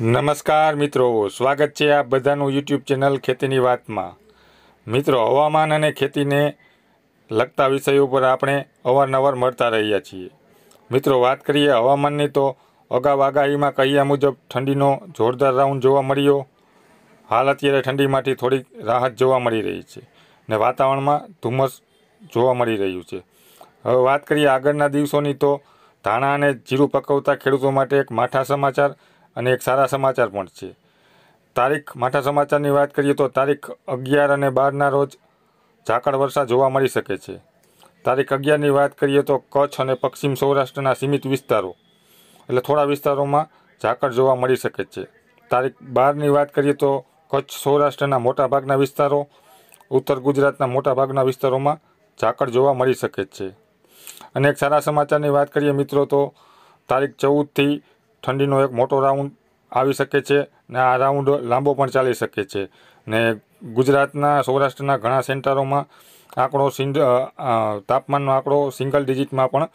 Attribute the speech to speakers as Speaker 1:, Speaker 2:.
Speaker 1: નમસ્કાર મિત્રો સ્વાગત છે આપ બધાનું યુટ્યુબ ચેનલ ખેતીની વાતમાં મિત્રો હવામાન અને ખેતીને લગતા વિષયો ઉપર આપણે અવારનવાર મળતા રહ્યા છીએ મિત્રો વાત કરીએ હવામાનની તો અગાઉ આગાહીમાં કહ્યા મુજબ ઠંડીનો જોરદાર રાઉન્ડ જોવા મળ્યો હાલ અત્યારે ઠંડીમાંથી થોડીક રાહત જોવા મળી રહી છે ને વાતાવરણમાં ધુમ્મસ જોવા મળી રહ્યું છે હવે વાત કરીએ આગળના દિવસોની તો ધાણા અને જીરું પકવતા ખેડૂતો માટે એક માઠા સમાચાર અને એક સારા સમાચાર પણ છે તારીખ માઠા સમાચારની વાત કરીએ તો તારીખ અગિયાર અને બારના રોજ ઝાકળ વરસાદ જોવા મળી શકે છે તારીખ અગિયારની વાત કરીએ તો કચ્છ અને પશ્ચિમ સૌરાષ્ટ્રના સીમિત વિસ્તારો એટલે થોડા વિસ્તારોમાં ઝાકળ જોવા મળી શકે છે તારીખ બારની વાત કરીએ તો કચ્છ સૌરાષ્ટ્રના મોટાભાગના વિસ્તારો ઉત્તર ગુજરાતના મોટાભાગના વિસ્તારોમાં ઝાકળ જોવા મળી શકે છે અને એક સારા સમાચારની વાત કરીએ મિત્રો તો તારીખ ચૌદથી ઠંડીનો એક મોટો રાઉન્ડ આવી શકે છે ને આ રાઉન્ડ લાંબો પણ ચાલી શકે છે ને ગુજરાતના સૌરાષ્ટ્રના ઘણા સેન્ટરોમાં આંકડો તાપમાનનો આંકડો સિંગલ ડિજિટમાં પણ